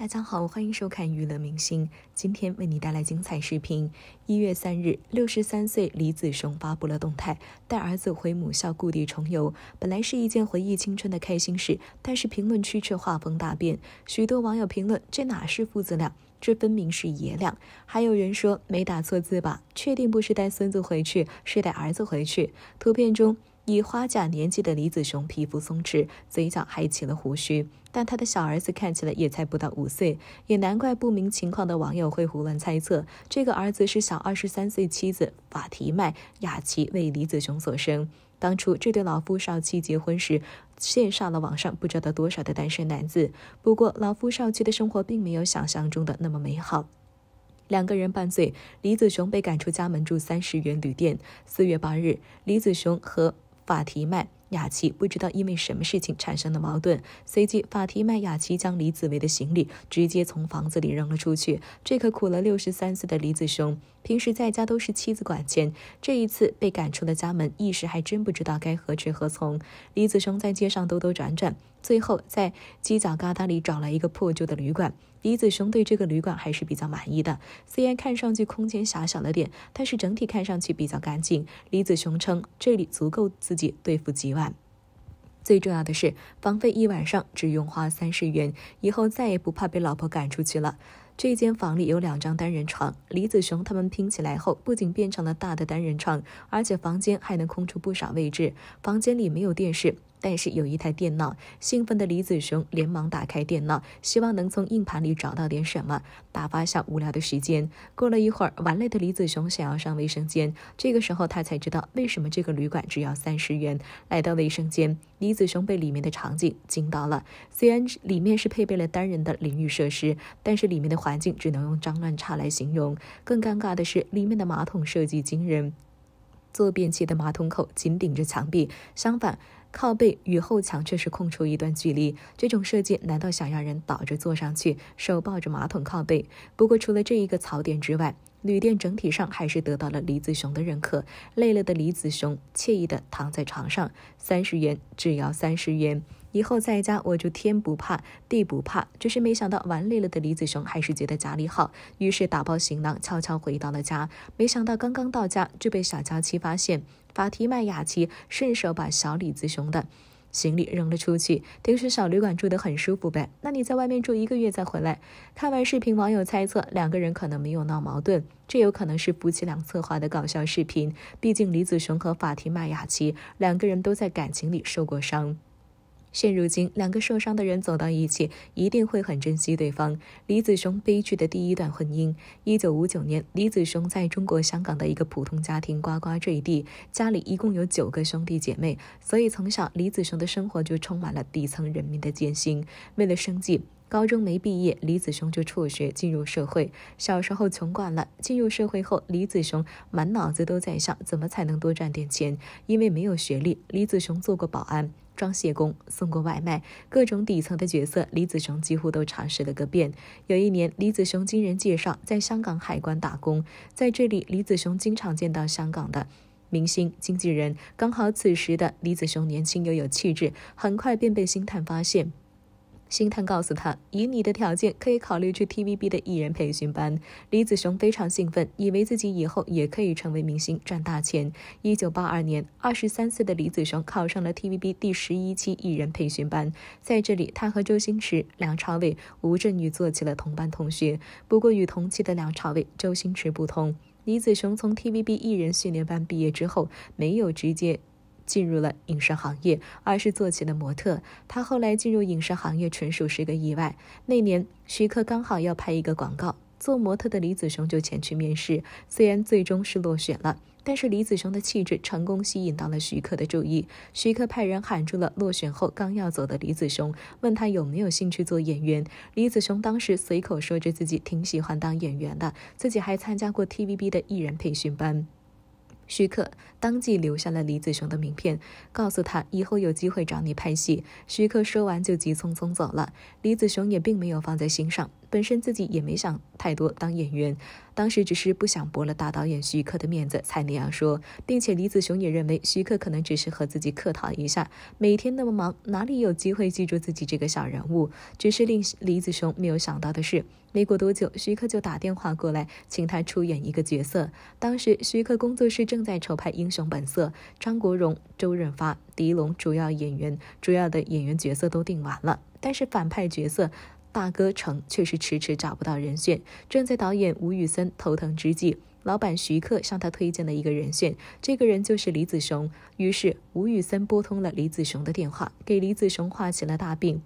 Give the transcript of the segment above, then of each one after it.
大家好，欢迎收看娱乐明星。今天为你带来精彩视频。一月三日，六十三岁李子雄发布了动态，带儿子回母校故地重游。本来是一件回忆青春的开心事，但是评论区却画风大变。许多网友评论：“这哪是父子俩，这分明是爷俩。”还有人说：“没打错字吧？确定不是带孙子回去，是带儿子回去？”图片中。以花甲年纪的李子雄，皮肤松弛，嘴角还起了胡须，但他的小儿子看起来也才不到五岁，也难怪不明情况的网友会胡乱猜测，这个儿子是小二十三岁妻子法提麦·雅琪为李子雄所生。当初这对老夫少妻结婚时，羡煞了网上不知道多少的单身男子。不过老夫少妻的生活并没有想象中的那么美好，两个人半岁，李子雄被赶出家门住三十元旅店。四月八日，李子雄和。话题慢。雅琪不知道因为什么事情产生了矛盾，随即法提麦雅琪将李子维的行李直接从房子里扔了出去，这可苦了六十三岁的李子雄。平时在家都是妻子管钱，这一次被赶出了家门，一时还真不知道该何去何从。李子雄在街上兜兜转转，最后在犄角旮旯里找来一个破旧的旅馆。李子雄对这个旅馆还是比较满意的，虽然看上去空间狭小了点，但是整体看上去比较干净。李子雄称这里足够自己对付几万。最重要的是，房费一晚上只用花三十元，以后再也不怕被老婆赶出去了。这间房里有两张单人床，李子雄他们拼起来后，不仅变成了大的单人床，而且房间还能空出不少位置。房间里没有电视。但是有一台电脑，兴奋的李子雄连忙打开电脑，希望能从硬盘里找到点什么，打发下无聊的时间。过了一会儿，玩累的李子雄想要上卫生间，这个时候他才知道为什么这个旅馆只要三十元。来到卫生间，李子雄被里面的场景惊到了。虽然里面是配备了单人的淋浴设施，但是里面的环境只能用脏乱差来形容。更尴尬的是，里面的马桶设计惊人，坐便器的马桶口紧顶着墙壁，相反。靠背与后墙却是空出一段距离，这种设计难道想让人倒着坐上去，手抱着马桶靠背？不过除了这一个槽点之外，旅店整体上还是得到了李子雄的认可。累了的李子雄惬意地躺在床上，三十元，只要三十元。以后在家我就天不怕地不怕，只是没想到玩累了的李子雄还是觉得家里好，于是打包行囊悄悄回到了家。没想到刚刚到家就被小娇妻发现，法提麦雅琪顺手把小李子雄的行李扔了出去。听说小旅馆住得很舒服呗？那你在外面住一个月再回来。看完视频，网友猜测两个人可能没有闹矛盾，这有可能是夫妻俩策划的搞笑视频。毕竟李子雄和法提麦雅琪两个人都在感情里受过伤。现如今，两个受伤的人走到一起，一定会很珍惜对方。李子雄悲剧的第一段婚姻。一九五九年，李子雄在中国香港的一个普通家庭呱呱坠地，家里一共有九个兄弟姐妹，所以从小李子雄的生活就充满了底层人民的艰辛。为了生计，高中没毕业，李子雄就辍学进入社会。小时候穷惯了，进入社会后，李子雄满脑子都在想怎么才能多赚点钱。因为没有学历，李子雄做过保安。装卸工、送过外卖、各种底层的角色，李子雄几乎都尝试了个遍。有一年，李子雄经人介绍在香港海关打工，在这里，李子雄经常见到香港的明星经纪人。刚好此时的李子雄年轻又有气质，很快便被星探发现。星探告诉他，以你的条件，可以考虑去 TVB 的艺人培训班。李子雄非常兴奋，以为自己以后也可以成为明星，赚大钱。一九八二年，二十三岁的李子雄考上了 TVB 第十一期艺人培训班，在这里，他和周星驰、梁朝伟、吴镇宇做起了同班同学。不过，与同期的梁朝伟、周星驰不同，李子雄从 TVB 艺人训练班毕业之后，没有直接。进入了影视行业，而是做起了模特。他后来进入影视行业，纯属是个意外。那年，徐克刚好要拍一个广告，做模特的李子雄就前去面试。虽然最终是落选了，但是李子雄的气质成功吸引到了徐克的注意。徐克派人喊住了落选后刚要走的李子雄，问他有没有兴趣做演员。李子雄当时随口说着自己挺喜欢当演员的，自己还参加过 TVB 的艺人培训班。徐克当即留下了李子雄的名片，告诉他以后有机会找你拍戏。徐克说完就急匆匆走了，李子雄也并没有放在心上。本身自己也没想太多，当演员，当时只是不想驳了大导演徐克的面子才那样说，并且李子雄也认为徐克可能只是和自己客套一下，每天那么忙，哪里有机会记住自己这个小人物？只是令李子雄没有想到的是，没过多久，徐克就打电话过来，请他出演一个角色。当时徐克工作室正在筹拍《英雄本色》，张国荣、周润发、狄龙主要演员，主要的演员角色都定完了，但是反派角色。大哥成却是迟迟找不到人选，正在导演吴宇森头疼之际，老板徐克向他推荐了一个人选，这个人就是李子雄。于是吴宇森拨通了李子雄的电话，给李子雄画起了大饼。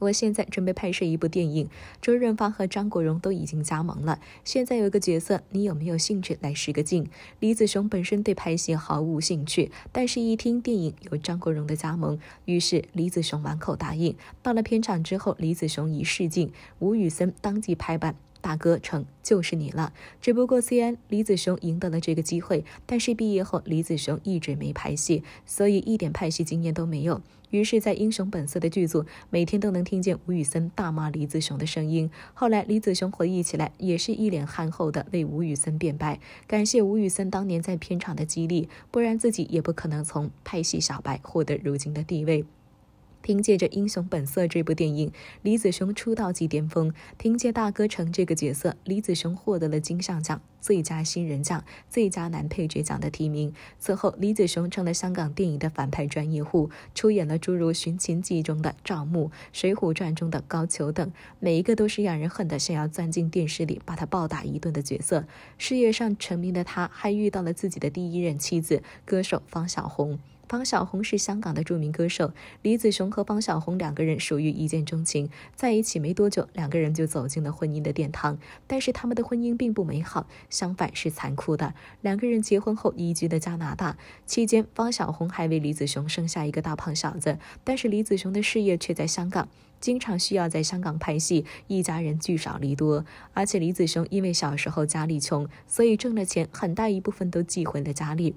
我现在准备拍摄一部电影，周润发和张国荣都已经加盟了。现在有一个角色，你有没有兴趣来试个镜？李子雄本身对拍戏毫无兴趣，但是一听电影有张国荣的加盟，于是李子雄满口答应。到了片场之后，李子雄一试镜，吴宇森当即拍板。大哥成就是你了。只不过虽然李子雄赢得了这个机会，但是毕业后李子雄一直没拍戏，所以一点拍戏经验都没有。于是，在《英雄本色》的剧组，每天都能听见吴宇森大骂李子雄的声音。后来，李子雄回忆起来，也是一脸憨厚的为吴宇森辩白，感谢吴宇森当年在片场的激励，不然自己也不可能从拍戏小白获得如今的地位。凭借着《英雄本色》这部电影，李子雄出道即巅峰。凭借《大哥成》这个角色，李子雄获得了金像奖最佳新人奖、最佳男配角奖的提名。此后，李子雄成了香港电影的反派专业户，出演了诸如《寻秦记》中的赵牧、《水浒传》中的高俅等，每一个都是让人恨得想要钻进电视里把他暴打一顿的角色。事业上成名的他，还遇到了自己的第一任妻子——歌手方小红。方小红是香港的著名歌手，李子雄和方小红两个人属于一见钟情，在一起没多久，两个人就走进了婚姻的殿堂。但是他们的婚姻并不美好，相反是残酷的。两个人结婚后移居了加拿大，期间方小红还为李子雄生下一个大胖小子。但是李子雄的事业却在香港，经常需要在香港拍戏，一家人聚少离多。而且李子雄因为小时候家里穷，所以挣的钱很大一部分都寄回了家里。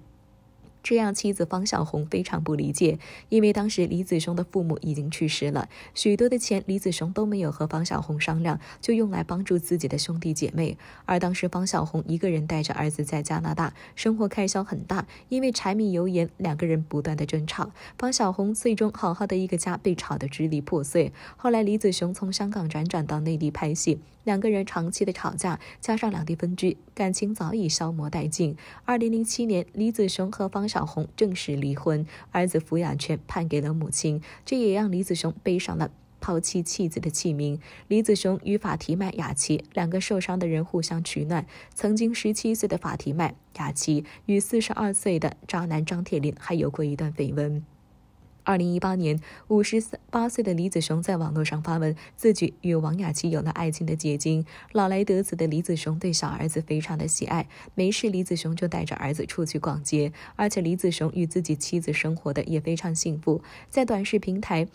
这让妻子方小红非常不理解，因为当时李子雄的父母已经去世了，许多的钱李子雄都没有和方小红商量，就用来帮助自己的兄弟姐妹。而当时方小红一个人带着儿子在加拿大生活，开销很大，因为柴米油盐，两个人不断的争吵，方小红最终好好的一个家被吵得支离破碎。后来李子雄从香港辗转到内地拍戏。两个人长期的吵架，加上两地分居，感情早已消磨殆尽。二零零七年，李子雄和方小红正式离婚，儿子抚养权判给了母亲，这也让李子雄背上了抛弃妻子的器名。李子雄与法提麦雅琪两个受伤的人互相取暖。曾经十七岁的法提麦雅琪与四十二岁的渣男张铁林还有过一段绯闻。二零一八年，五十八岁的李子雄在网络上发文，自己与王雅琪有了爱情的结晶。老来得子的李子雄对小儿子非常的喜爱，没事李子雄就带着儿子出去逛街，而且李子雄与自己妻子生活的也非常幸福。在短视频平台。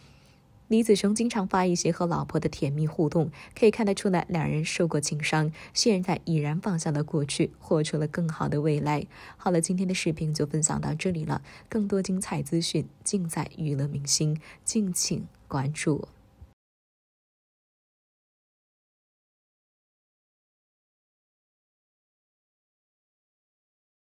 李子雄经常发一些和老婆的甜蜜互动，可以看得出来，两人受过情伤，现在已然放下了过去，活出了更好的未来。好了，今天的视频就分享到这里了，更多精彩资讯尽在娱乐明星，敬请关注。